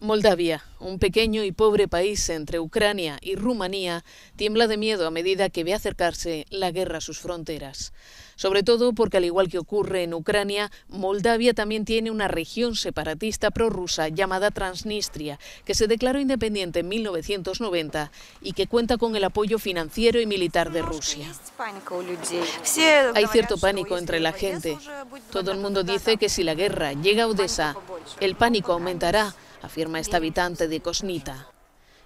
Moldavia, un pequeño y pobre país entre Ucrania y Rumanía, tiembla de miedo a medida que ve acercarse la guerra a sus fronteras. Sobre todo porque, al igual que ocurre en Ucrania, Moldavia también tiene una región separatista prorrusa llamada Transnistria, que se declaró independiente en 1990 y que cuenta con el apoyo financiero y militar de Rusia. Hay cierto pánico entre la gente. Todo el mundo dice que si la guerra llega a Odessa, el pánico aumentará afirma esta habitante de Cosnita.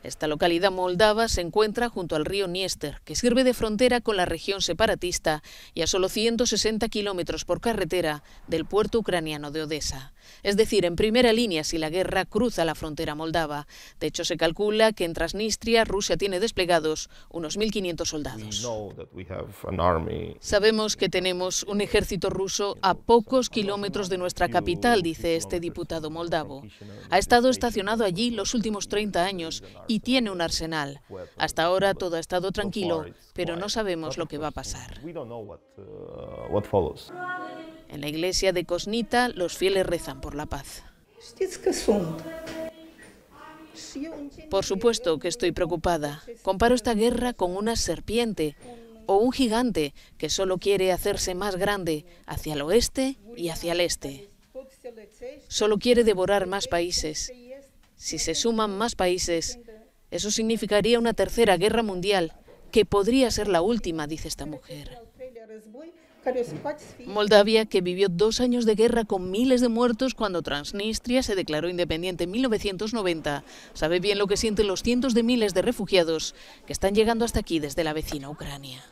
Esta localidad moldava se encuentra junto al río Niester, que sirve de frontera con la región separatista y a solo 160 kilómetros por carretera del puerto ucraniano de Odessa es decir, en primera línea si la guerra cruza la frontera moldava. De hecho, se calcula que en Transnistria Rusia tiene desplegados unos 1.500 soldados. Sabemos que tenemos un ejército ruso a pocos kilómetros de nuestra capital, dice este diputado moldavo. Ha estado estacionado allí los últimos 30 años y tiene un arsenal. Hasta ahora todo ha estado tranquilo, pero no sabemos lo que va a pasar. Uh, en la iglesia de Cosnita, los fieles rezan por la paz. Por supuesto que estoy preocupada. Comparo esta guerra con una serpiente o un gigante que solo quiere hacerse más grande hacia el oeste y hacia el este. Solo quiere devorar más países. Si se suman más países, eso significaría una tercera guerra mundial, que podría ser la última, dice esta mujer. Moldavia, que vivió dos años de guerra con miles de muertos cuando Transnistria se declaró independiente en 1990, sabe bien lo que sienten los cientos de miles de refugiados que están llegando hasta aquí desde la vecina Ucrania.